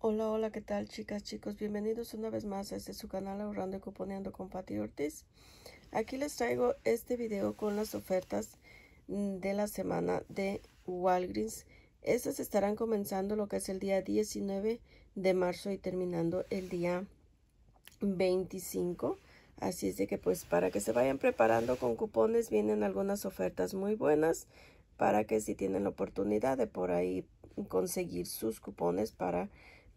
Hola, hola, ¿qué tal chicas, chicos? Bienvenidos una vez más a este su canal Ahorrando y Cuponeando con Patti Ortiz. Aquí les traigo este video con las ofertas mm, de la semana de Walgreens. Estas estarán comenzando lo que es el día 19 de marzo y terminando el día 25. Así es de que pues para que se vayan preparando con cupones vienen algunas ofertas muy buenas para que si tienen la oportunidad de por ahí conseguir sus cupones para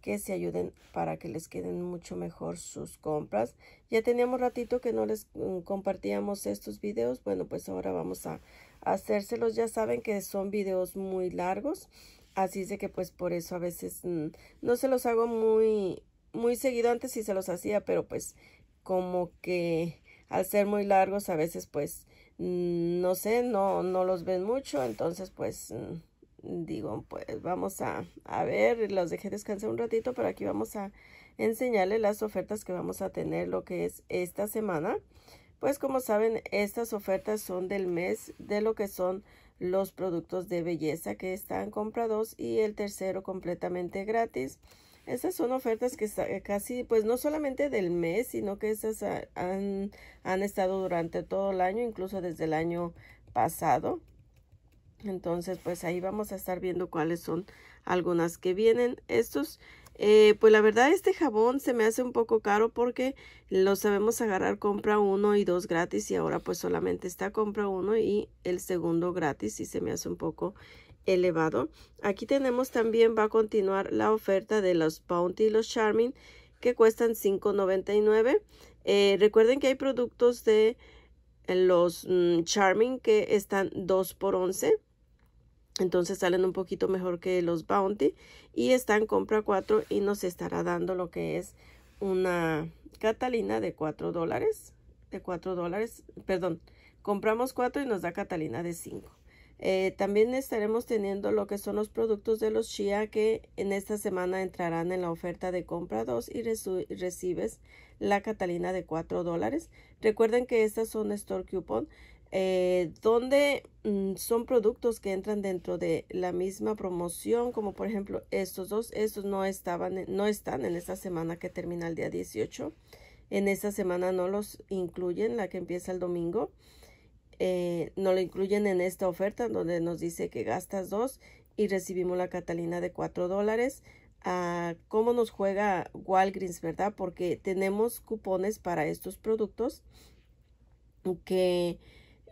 que se ayuden para que les queden mucho mejor sus compras. Ya teníamos ratito que no les mm, compartíamos estos videos. Bueno, pues ahora vamos a hacérselos. Ya saben que son videos muy largos. Así es de que pues por eso a veces mm, no se los hago muy, muy seguido. Antes sí se los hacía, pero pues como que al ser muy largos a veces pues mm, no sé, no, no los ven mucho. Entonces pues digo, pues vamos a, ver, los dejé descansar un ratito, pero aquí vamos a enseñarles las ofertas que vamos a tener lo que es esta semana. Pues como saben, estas ofertas son del mes de lo que son los productos de belleza que están comprados y el tercero completamente gratis. Estas son ofertas que casi, pues no solamente del mes, sino que estas han, han estado durante todo el año, incluso desde el año pasado. Entonces, pues ahí vamos a estar viendo cuáles son algunas que vienen. Estos, eh, pues la verdad este jabón se me hace un poco caro porque lo sabemos agarrar compra uno y dos gratis y ahora pues solamente está compra uno y el segundo gratis y se me hace un poco elevado. Aquí tenemos también va a continuar la oferta de los Bounty y los Charming que cuestan $5.99. Eh, recuerden que hay productos de los mm, Charming que están 2 por 11 entonces salen un poquito mejor que los Bounty y están compra 4 y nos estará dando lo que es una Catalina de 4 dólares. De 4 dólares, perdón, compramos 4 y nos da Catalina de 5. Eh, también estaremos teniendo lo que son los productos de los Chia que en esta semana entrarán en la oferta de compra 2 y recibes la Catalina de 4 dólares. Recuerden que estas son Store Coupon eh, donde mm, son productos que entran dentro de la misma promoción, como por ejemplo estos dos, estos no estaban, no están en esta semana que termina el día 18. En esta semana no los incluyen, la que empieza el domingo. Eh, no lo incluyen en esta oferta donde nos dice que gastas dos y recibimos la Catalina de cuatro dólares. Ah, ¿Cómo nos juega Walgreens, verdad? Porque tenemos cupones para estos productos que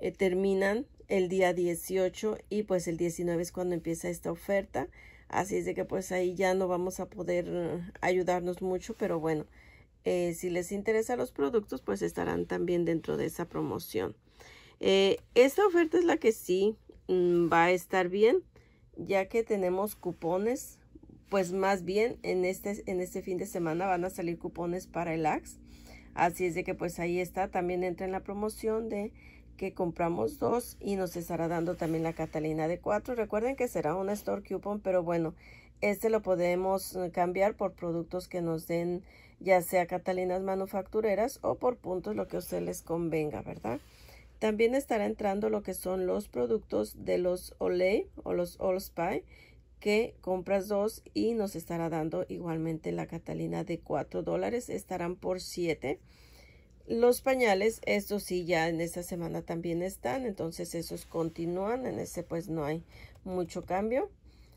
eh, terminan el día 18 y pues el 19 es cuando empieza esta oferta. Así es de que pues ahí ya no vamos a poder eh, ayudarnos mucho, pero bueno, eh, si les interesa los productos pues estarán también dentro de esa promoción. esta oferta es la que sí mm, va a estar bien, ya que tenemos cupones, pues más bien en este, en este fin de semana van a salir cupones para el AX. Así es de que pues ahí está, también entra en la promoción de que compramos dos y nos estará dando también la Catalina de cuatro. Recuerden que será un store coupon, pero bueno, este lo podemos eh, cambiar por productos que nos den ya sea Catalinas manufactureras o por puntos lo que a usted les convenga, ¿verdad? También estará entrando lo que son los productos de los Olay o los All que compras dos y nos estará dando igualmente la Catalina de cuatro dólares. Estarán por siete los pañales, estos sí ya en esta semana también están, entonces esos continúan, en ese pues no hay mucho cambio.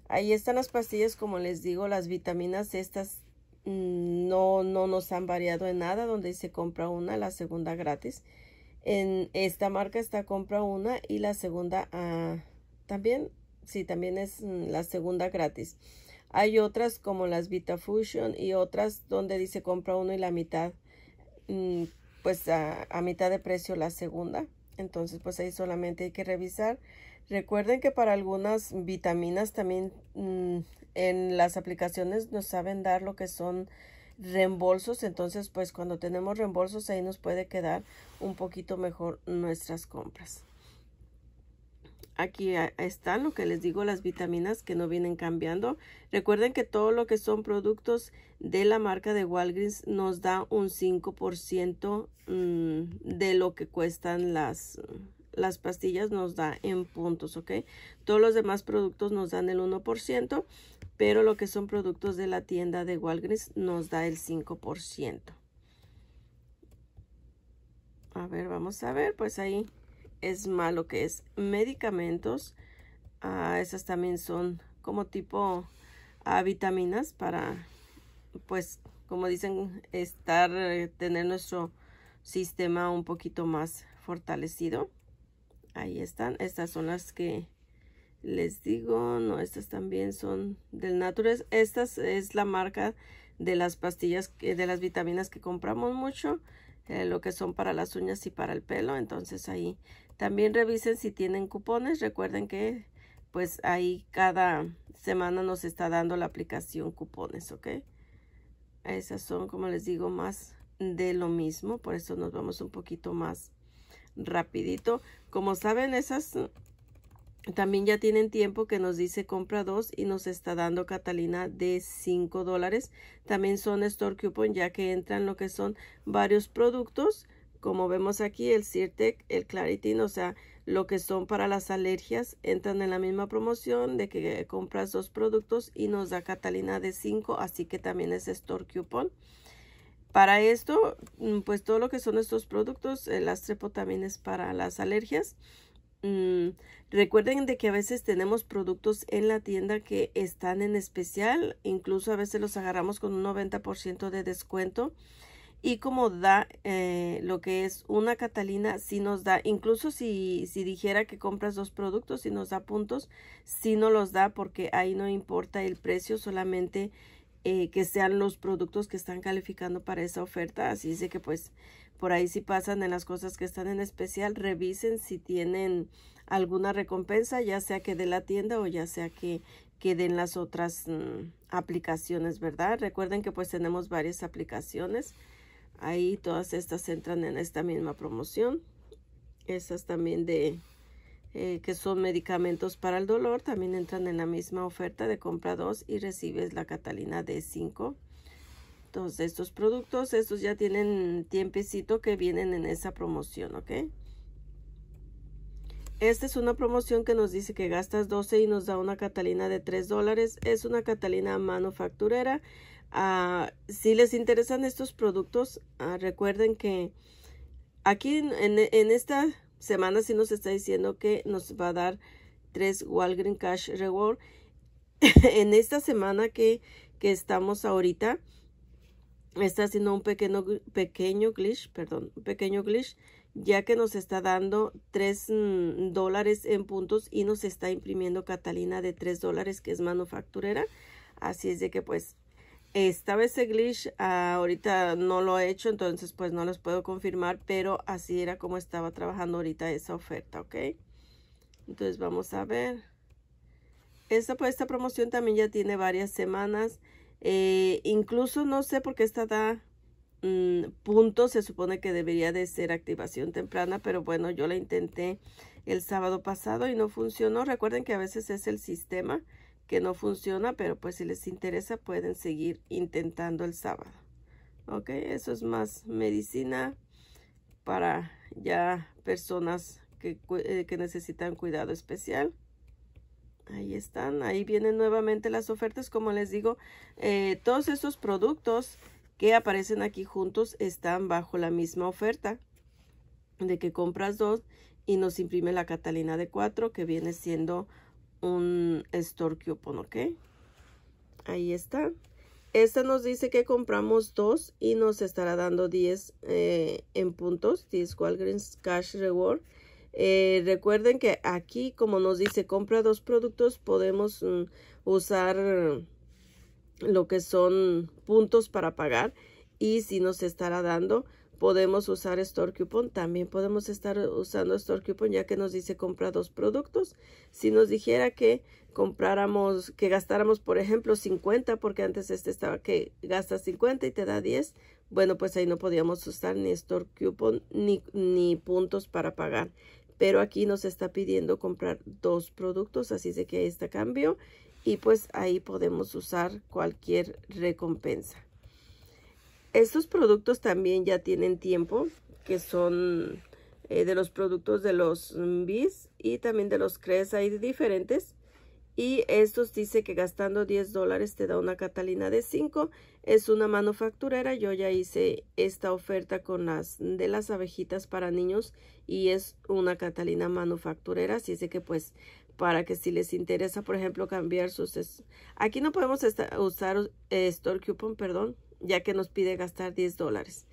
Ahí están las pastillas, como les digo, las vitaminas estas mm, no, no nos han variado en nada, donde dice compra una, la segunda gratis. En esta marca está compra una y la segunda ah, también, sí, también es mm, la segunda gratis. Hay otras como las Vita Fusion y otras donde dice compra uno y la mitad. Mm, pues a, mitad de precio la segunda. Entonces pues ahí solamente hay que revisar. Recuerden que para algunas vitaminas también mm, en las aplicaciones nos saben dar lo que son reembolsos. Entonces pues cuando tenemos reembolsos ahí nos puede quedar un poquito mejor nuestras compras. Aquí están lo que les digo, las vitaminas que no vienen cambiando. Recuerden que todo lo que son productos de la marca de Walgreens nos da un 5% mm, de lo que cuestan las, las pastillas, nos da en puntos, ¿ok? Todos los demás productos nos dan el 1%, pero lo que son productos de la tienda de Walgreens nos da el 5%. A ver, vamos a ver, pues ahí es malo que es medicamentos. Ah, esas también son como tipo a ah, vitaminas para, pues, como dicen, estar, eh, tener nuestro sistema un poquito más fortalecido. Ahí están. Estas son las que les digo. No, estas también son del naturaleza. Estas es la marca de las pastillas, de las vitaminas que compramos mucho. Eh, lo que son para las uñas y para el pelo. Entonces ahí también revisen si tienen cupones. Recuerden que pues ahí cada semana nos está dando la aplicación cupones, ¿ok? Esas son, como les digo, más de lo mismo. Por eso nos vamos un poquito más rapidito. Como saben, esas también ya tienen tiempo que nos dice compra dos y nos está dando Catalina de 5 dólares. También son store coupon ya que entran lo que son varios productos como vemos aquí, el CIRTEC, el Claritin, o sea, lo que son para las alergias, entran en la misma promoción de que compras dos productos y nos da Catalina de 5, así que también es Store Coupon. Para esto, mm, pues todo lo que son estos productos, el Astrepo también es para las alergias. Mm, recuerden de que a veces tenemos productos en la tienda que están en especial, incluso a veces los agarramos con un 90% de descuento y como da eh, lo que es una Catalina, si nos da, incluso si, si dijera que compras dos productos, y nos da puntos, si no los da porque ahí no importa el precio, solamente eh, que sean los productos que están calificando para esa oferta. Así dice que pues por ahí si pasan en las cosas que están en especial, revisen si tienen alguna recompensa, ya sea que de la tienda o ya sea que queden las otras mm, aplicaciones, ¿verdad? Recuerden que pues tenemos varias aplicaciones ahí todas estas entran en esta misma promoción esas también de eh, que son medicamentos para el dolor también entran en la misma oferta de compra 2 y recibes la Catalina de 5 todos estos productos estos ya tienen tiempecito que vienen en esa promoción ok esta es una promoción que nos dice que gastas 12 y nos da una Catalina de 3 dólares. Es una Catalina manufacturera Ah, si les interesan estos productos, ah, recuerden que aquí en, esta semana sí nos está diciendo que nos va a dar tres Walgreens Cash Reward. en esta semana que, estamos ahorita, está haciendo un pequeño, pequeño glitch, perdón, un pequeño glitch, ya que nos está dando 3 mm, dólares en puntos y nos está imprimiendo Catalina de 3 dólares, que es manufacturera. Así es de que pues esta vez glitch, ah, ahorita no lo he hecho, entonces pues no les puedo confirmar, pero así era como estaba trabajando ahorita esa oferta, ¿ok? Entonces vamos a ver. Esta, pues, promoción también ya tiene varias semanas. Eh, incluso no sé por qué esta da mm, puntos. Se supone que debería de ser activación temprana, pero bueno, yo la intenté el sábado pasado y no funcionó. Recuerden que a veces es el sistema que no funciona, pero pues si les interesa pueden seguir intentando el sábado. Ok, eso es más medicina para ya personas que, eh, que necesitan cuidado especial. Ahí están, ahí vienen nuevamente las ofertas, como les digo, eh, todos esos productos que aparecen aquí juntos están bajo la misma oferta de que compras dos y nos imprime la Catalina de cuatro que viene siendo un store ¿ok? Ahí está. Esta nos dice que compramos dos y nos estará dando 10 eh, en puntos, 10 Walgreens Cash Reward. Eh, recuerden que aquí, como nos dice compra dos productos, podemos mm, usar lo que son puntos para pagar y si nos estará dando podemos usar Store Coupon. También podemos estar usando Store Coupon ya que nos dice compra dos productos. Si nos dijera que compráramos, que gastáramos, por ejemplo, 50, porque antes este estaba que gastas 50 y te da 10, bueno, pues ahí no podíamos usar ni Store Coupon ni, ni puntos para pagar. Pero aquí nos está pidiendo comprar dos productos, así de que ahí está cambio. Y pues ahí podemos usar cualquier recompensa. Estos productos también ya tienen tiempo, que son eh, de los productos de los bis y también de los Crees, hay diferentes. Y estos dice que gastando 10 dólares te da una Catalina de 5. Es una manufacturera. Yo ya hice esta oferta con las de las abejitas para niños y es una Catalina manufacturera. Así es que pues para que si les interesa, por ejemplo, cambiar sus... Aquí no podemos usar eh, store coupon, perdón, ya que nos pide gastar 10 dólares.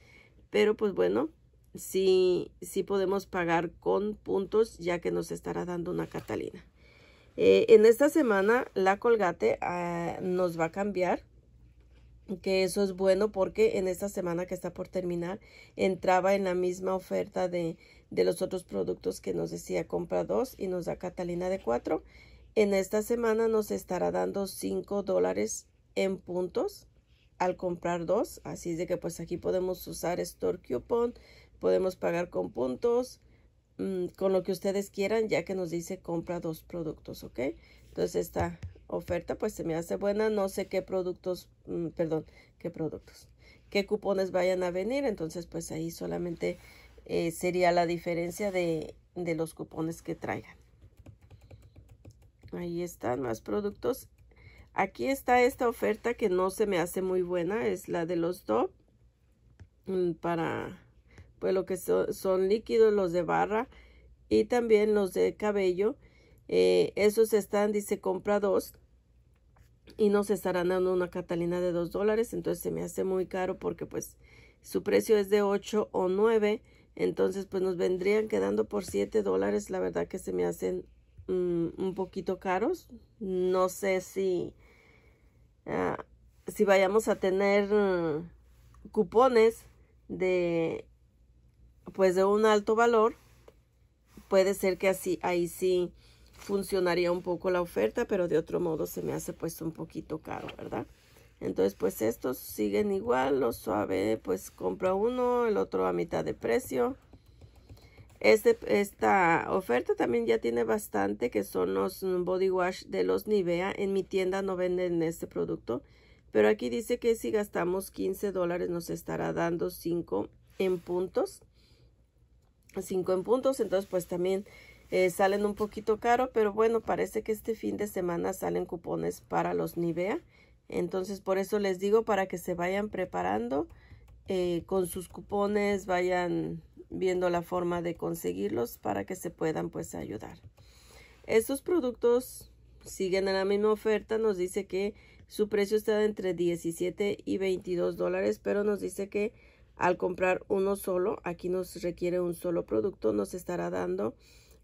Pero pues bueno, sí, podemos pagar con puntos ya que nos estará dando una Catalina. Eh, en esta semana la Colgate ah, nos va a cambiar, que eso es bueno porque en esta semana que está por terminar entraba en la misma oferta de, los otros productos que nos decía compra dos y nos da Catalina de 4. En esta semana nos estará dando 5 dólares en puntos al comprar dos. Así es de que pues aquí podemos usar Store Coupon, podemos pagar con puntos, mm, con lo que ustedes quieran, ya que nos dice compra dos productos, ¿ok? Entonces esta oferta pues se me hace buena, no sé qué productos, mm, perdón, qué productos, qué cupones vayan a venir, entonces pues ahí solamente eh, sería la diferencia de, de los cupones que traigan. Ahí están más productos Aquí está esta oferta que no se me hace muy buena. Es la de los top mm, Para pues lo que son líquidos, los de barra. Y también los de cabello. Eh, esos están, dice, compra dos. Y nos estarán dando una Catalina de dos dólares. Entonces se me hace muy caro porque pues su precio es de ocho o nueve. Entonces pues nos vendrían quedando por siete dólares. La verdad que se me hacen un poquito caros. No sé si, ah, si vayamos a tener mm, cupones de pues de un alto valor. Puede ser que así ahí sí funcionaría un poco la oferta, pero de otro modo se me hace pues un poquito caro, ¿verdad? Entonces, pues estos siguen igual, lo suave, pues compro uno, el otro a mitad de precio. Este, esta oferta también ya tiene bastante, que son los mm, body wash de los Nivea. En mi tienda no venden este producto, pero aquí dice que si gastamos 15 dólares nos estará dando 5 en puntos. 5 en puntos, entonces pues también eh, salen un poquito caro, pero bueno, parece que este fin de semana salen cupones para los Nivea. Entonces por eso les digo para que se vayan preparando eh, con sus cupones, vayan viendo la forma de conseguirlos para que se puedan pues ayudar. Estos productos siguen en la misma oferta, nos dice que su precio está entre 17 y 22 dólares, pero nos dice que al comprar uno solo, aquí nos requiere un solo producto, nos estará dando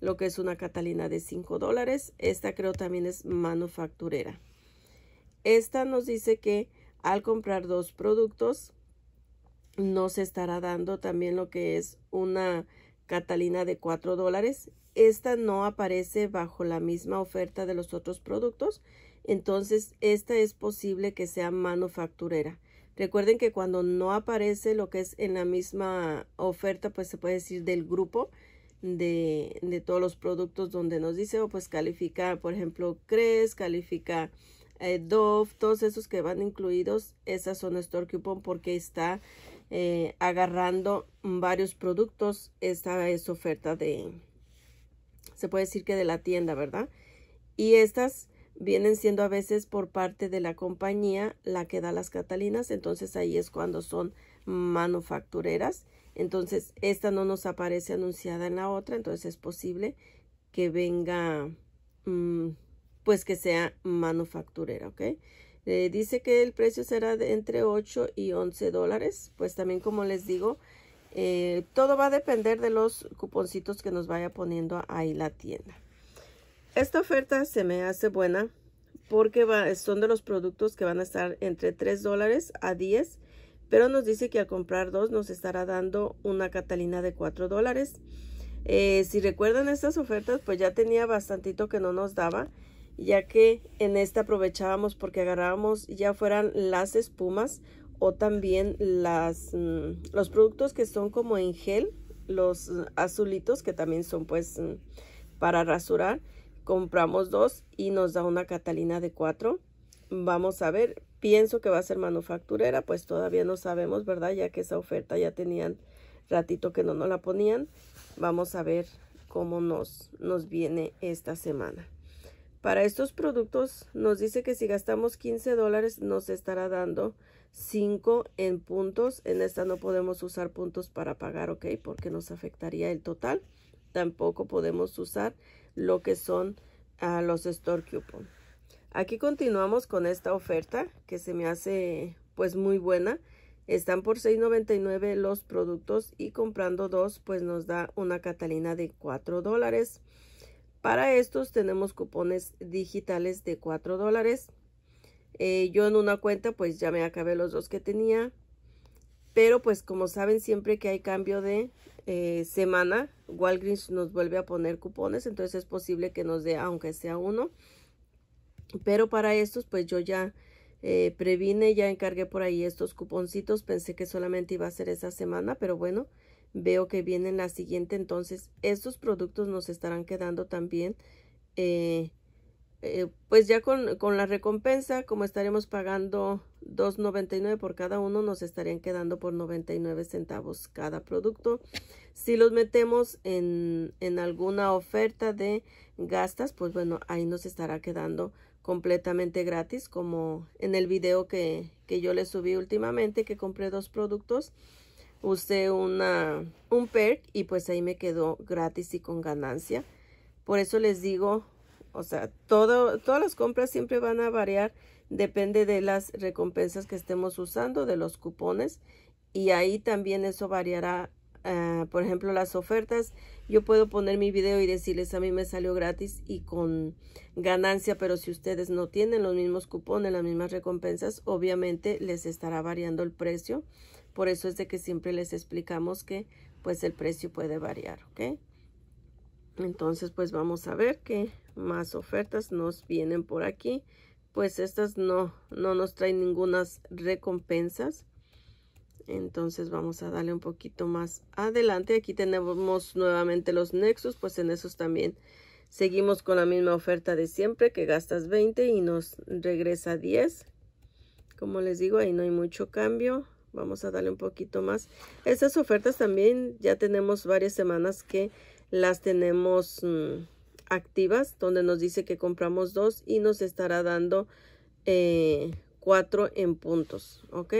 lo que es una Catalina de 5 dólares. Esta creo también es manufacturera. Esta nos dice que al comprar dos productos, no se estará dando también lo que es una Catalina de 4 dólares. Esta no aparece bajo la misma oferta de los otros productos, entonces esta es posible que sea manufacturera. Recuerden que cuando no aparece lo que es en la misma oferta, pues se puede decir del grupo de, de todos los productos donde nos dice, o pues califica, por ejemplo, Cres, califica eh, Dove, todos esos que van incluidos, esas son store coupon porque está eh, agarrando varios productos. Esta es oferta de, se puede decir que de la tienda, ¿verdad? Y estas vienen siendo a veces por parte de la compañía la que da las Catalinas, entonces ahí es cuando son manufactureras. Entonces, esta no nos aparece anunciada en la otra, entonces es posible que venga, mm, pues que sea manufacturera, ¿ok? Eh, dice que el precio será de entre 8 y 11 dólares. Pues también como les digo, eh, todo va a depender de los cuponcitos que nos vaya poniendo ahí la tienda. Esta oferta se me hace buena porque son de los productos que van a estar entre 3 dólares a 10 pero nos dice que al comprar dos nos estará dando una Catalina de 4 dólares. Eh, si recuerdan estas ofertas, pues ya tenía bastantito que no nos daba ya que en esta aprovechábamos porque agarrábamos ya fueran las espumas o también las, mm, los productos que son como en gel, los azulitos que también son pues mm, para rasurar. Compramos dos y nos da una Catalina de cuatro. Vamos a ver, pienso que va a ser manufacturera, pues todavía no sabemos, ¿verdad? Ya que esa oferta ya tenían ratito que no nos la ponían. Vamos a ver cómo nos, nos viene esta semana. Para estos productos nos dice que si gastamos 15 dólares nos estará dando 5 en puntos. En esta no podemos usar puntos para pagar, ¿ok? Porque nos afectaría el total. Tampoco podemos usar lo que son ah, los store coupon. Aquí continuamos con esta oferta que se me hace pues muy buena. Están por $6.99 los productos y comprando dos pues nos da una Catalina de 4 dólares. Para estos tenemos cupones digitales de 4 dólares. Eh, yo en una cuenta pues ya me acabé los dos que tenía. Pero pues como saben siempre que hay cambio de eh, semana, Walgreens nos vuelve a poner cupones. Entonces es posible que nos dé aunque sea uno. Pero para estos pues yo ya eh, previne, ya encargué por ahí estos cuponcitos. Pensé que solamente iba a ser esa semana, pero bueno veo que viene la siguiente. Entonces, estos productos nos estarán quedando también, eh, eh pues ya con, con, la recompensa, como estaremos pagando 2.99 por cada uno, nos estarían quedando por nueve centavos cada producto. Si los metemos en, en alguna oferta de gastas, pues bueno, ahí nos estará quedando completamente gratis, como en el video que, que yo les subí últimamente, que compré dos productos usé una, un perk y pues ahí me quedó gratis y con ganancia. Por eso les digo, o sea, todo, todas las compras siempre van a variar, depende de las recompensas que estemos usando, de los cupones. Y ahí también eso variará, ah, por ejemplo, las ofertas. Yo puedo poner mi video y decirles a mí me salió gratis y con ganancia, pero si ustedes no tienen los mismos cupones, las mismas recompensas, obviamente les estará variando el precio. Por eso es de que siempre les explicamos que pues el precio puede variar, ¿ok? Entonces pues vamos a ver que más ofertas nos vienen por aquí. Pues estas no, no nos traen ninguna recompensas. Entonces vamos a darle un poquito más adelante. Aquí tenemos nuevamente los nexos, pues en esos también seguimos con la misma oferta de siempre, que gastas 20 y nos regresa 10. Como les digo, ahí no hay mucho cambio. Vamos a darle un poquito más. Estas ofertas también ya tenemos varias semanas que las tenemos mm, activas, donde nos dice que compramos dos y nos estará dando eh, cuatro en puntos, ¿ok?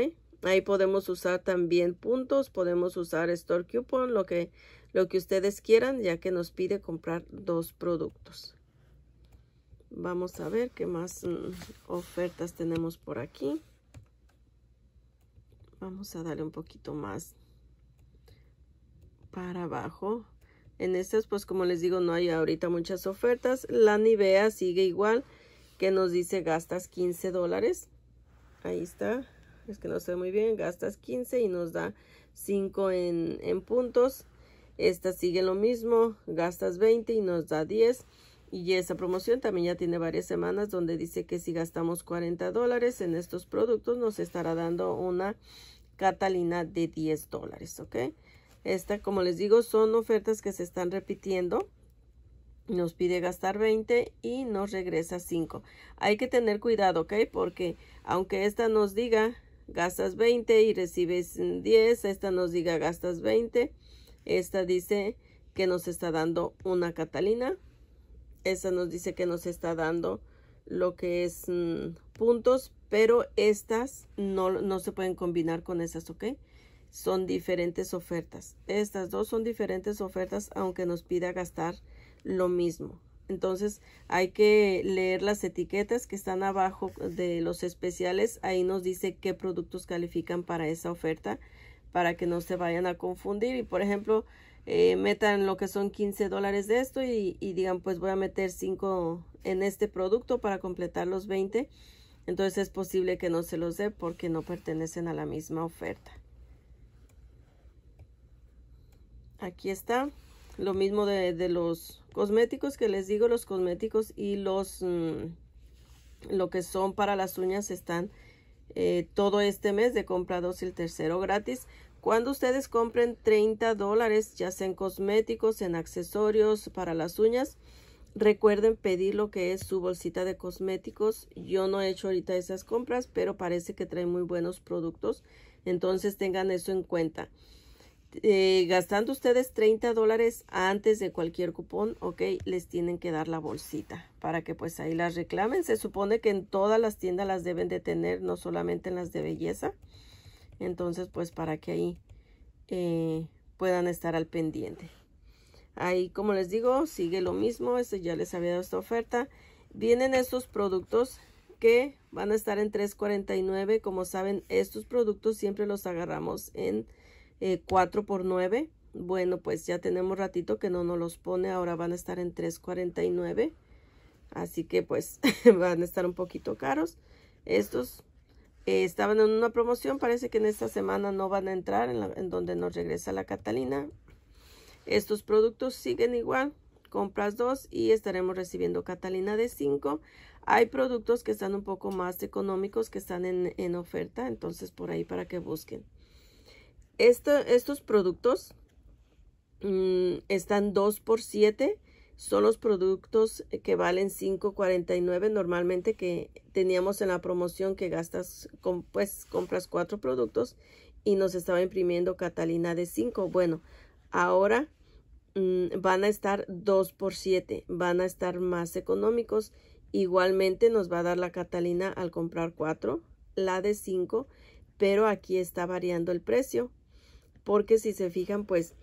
Ahí podemos usar también puntos, podemos usar Store Coupon, lo que, lo que ustedes quieran, ya que nos pide comprar dos productos. Vamos a ver qué más mm, ofertas tenemos por aquí vamos a darle un poquito más para abajo en estas pues como les digo no hay ahorita muchas ofertas la Nivea sigue igual que nos dice gastas 15 dólares ahí está es que no sé muy bien gastas 15 y nos da 5 en, en puntos esta sigue lo mismo gastas 20 y nos da 10 y esa promoción también ya tiene varias semanas donde dice que si gastamos 40 dólares en estos productos nos estará dando una Catalina de 10 dólares, ¿ok? Esta, como les digo, son ofertas que se están repitiendo. Nos pide gastar 20 y nos regresa 5. Hay que tener cuidado, ¿ok? Porque aunque esta nos diga gastas 20 y recibes 10, esta nos diga gastas 20, esta dice que nos está dando una Catalina esa nos dice que nos está dando lo que es mm, puntos, pero estas no, no se pueden combinar con esas, ¿ok? Son diferentes ofertas. Estas dos son diferentes ofertas, aunque nos pida gastar lo mismo. Entonces hay que leer las etiquetas que están abajo de los especiales. Ahí nos dice qué productos califican para esa oferta para que no se vayan a confundir. Y por ejemplo, eh, metan lo que son 15 dólares de esto y, digan pues voy a meter 5 en este producto para completar los 20 entonces es posible que no se los dé porque no pertenecen a la misma oferta aquí está lo mismo de, los cosméticos que les digo los cosméticos y los mm, lo que son para las uñas están eh, todo este mes de compra dos y el tercero gratis cuando ustedes compren 30 dólares, ya sea en cosméticos, en accesorios para las uñas, recuerden pedir lo que es su bolsita de cosméticos. Yo no he hecho ahorita esas compras, pero parece que trae muy buenos productos. Entonces tengan eso en cuenta. Eh, gastando ustedes 30 dólares antes de cualquier cupón, ok, les tienen que dar la bolsita para que pues ahí las reclamen. Se supone que en todas las tiendas las deben de tener, no solamente en las de belleza entonces pues para que ahí eh, puedan estar al pendiente ahí como les digo sigue lo mismo este ya les había dado esta oferta vienen estos productos que van a estar en 3.49 como saben estos productos siempre los agarramos en 4 eh, por 9 bueno pues ya tenemos ratito que no nos los pone ahora van a estar en 3.49 así que pues van a estar un poquito caros estos eh, estaban en una promoción, parece que en esta semana no van a entrar en, donde nos regresa la Catalina. Estos productos siguen igual, compras dos y estaremos recibiendo Catalina de 5. Hay productos que están un poco más económicos que están en, oferta, entonces por ahí para que busquen. estos productos mm, están dos por siete son los productos eh, que valen $5.49 normalmente que teníamos en la promoción que gastas, pues compras cuatro productos y nos estaba imprimiendo Catalina de 5. Bueno, ahora mm, van a estar 2 por 7, van a estar más económicos. Igualmente nos va a dar la Catalina al comprar cuatro, la de 5, pero aquí está variando el precio porque si se fijan pues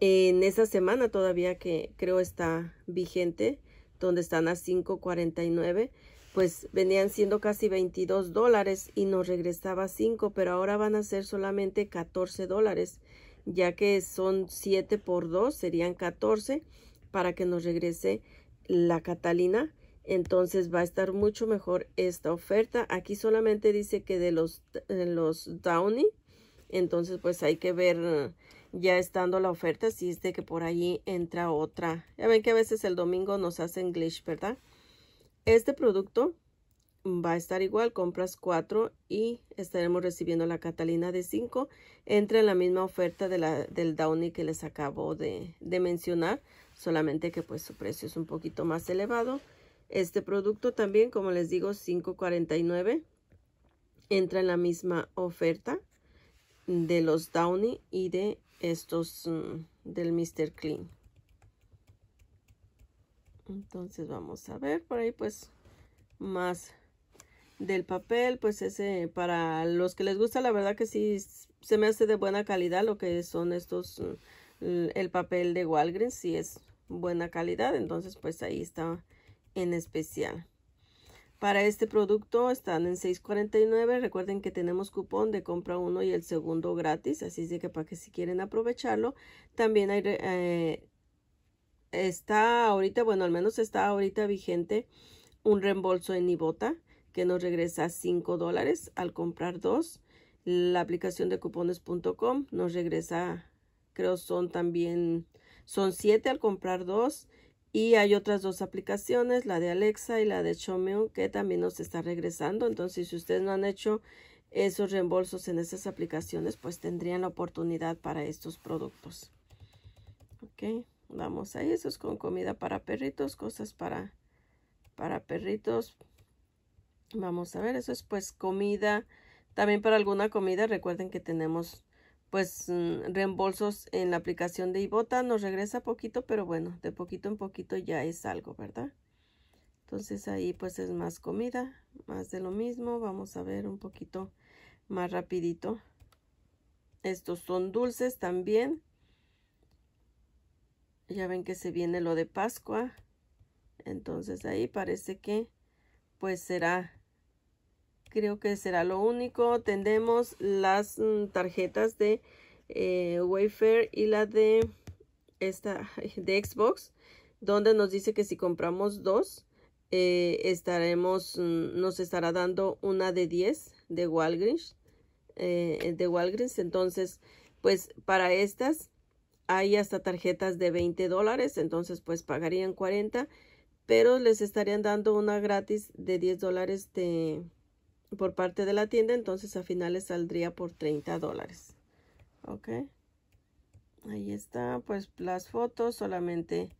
en esa semana todavía que creo está vigente, donde están a 5.49, pues venían siendo casi 22 dólares y nos regresaba 5, pero ahora van a ser solamente 14 dólares, ya que son 7 por 2, serían 14 para que nos regrese la Catalina. Entonces va a estar mucho mejor esta oferta. Aquí solamente dice que de los, Downey, los Downy, entonces pues hay que ver ya estando la oferta, si es de que por allí entra otra. Ya ven que a veces el domingo nos hacen glitch, ¿verdad? Este producto va a estar igual, compras 4 y estaremos recibiendo la Catalina de 5. Entra en la misma oferta de la, del Downy que les acabo de, mencionar, solamente que pues su precio es un poquito más elevado. Este producto también, como les digo, 5.49 entra en la misma oferta de los Downy y de estos mm, del Mr. Clean. Entonces vamos a ver por ahí pues más del papel. Pues ese para los que les gusta la verdad que sí se me hace de buena calidad lo que son estos mm, el papel de Walgreens. Si es buena calidad. Entonces pues ahí está en especial. Para este producto están en $6.49. Recuerden que tenemos cupón de compra uno y el segundo gratis. Así es de que para que si quieren aprovecharlo. También hay, eh, está ahorita, bueno, al menos está ahorita vigente un reembolso en Ibota que nos regresa 5 dólares al comprar dos. La aplicación de cupones.com nos regresa, creo son también, son 7 al comprar dos y hay otras dos aplicaciones, la de Alexa y la de Chomeo, que también nos está regresando. Entonces, si ustedes no han hecho esos reembolsos en esas aplicaciones, pues tendrían la oportunidad para estos productos. Ok, vamos ahí. Eso es con comida para perritos, cosas para, para perritos. Vamos a ver, eso es pues comida. También para alguna comida, recuerden que tenemos pues mm, reembolsos en la aplicación de Ibota nos regresa poquito, pero bueno, de poquito en poquito ya es algo, ¿verdad? Entonces ahí pues es más comida, más de lo mismo. Vamos a ver un poquito más rapidito. Estos son dulces también. Ya ven que se viene lo de Pascua. Entonces ahí parece que pues será creo que será lo único. Tendremos las mm, tarjetas de eh, Wayfair y la de esta de Xbox, donde nos dice que si compramos dos, eh, estaremos, mm, nos estará dando una de 10 de Walgreens, eh, de Walgreens. Entonces, pues para estas hay hasta tarjetas de 20 dólares, entonces pues pagarían 40, pero les estarían dando una gratis de 10 dólares de por parte de la tienda, entonces a finales saldría por 30 dólares. Ok. Ahí está, pues las fotos, solamente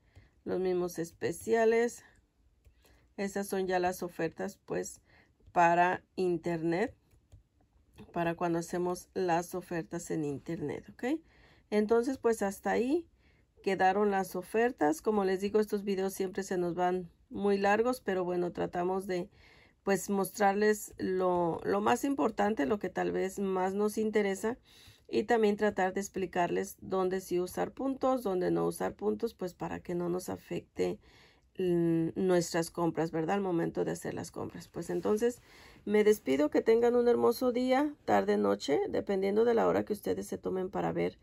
los mismos especiales. Esas son ya las ofertas, pues, para internet. Para cuando hacemos las ofertas en internet, ¿ok? Entonces, pues hasta ahí quedaron las ofertas. Como les digo, estos videos siempre se nos van muy largos, pero bueno, tratamos de pues mostrarles lo, más importante, lo que tal vez más nos interesa y también tratar de explicarles dónde sí usar puntos, dónde no usar puntos, pues para que no nos afecte mm, nuestras compras, ¿verdad? Al momento de hacer las compras. Pues entonces me despido, que tengan un hermoso día, tarde, noche, dependiendo de la hora que ustedes se tomen para ver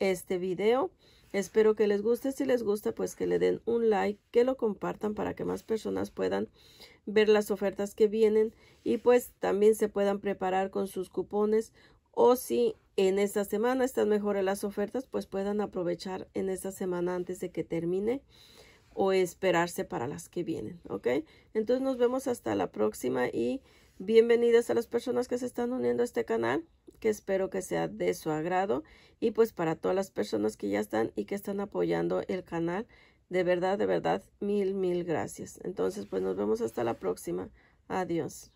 este video. Espero que les guste. Si les gusta, pues que le den un like, que lo compartan para que más personas puedan ver las ofertas que vienen y pues también se puedan preparar con sus cupones o si en esta semana están mejores las ofertas, pues puedan aprovechar en esta semana antes de que termine o esperarse para las que vienen, ¿ok? Entonces nos vemos hasta la próxima y bienvenidas a las personas que se están uniendo a este canal que espero que sea de su agrado y pues para todas las personas que ya están y que están apoyando el canal, de verdad, de verdad, mil, mil gracias. Entonces, pues nos vemos hasta la próxima. Adiós.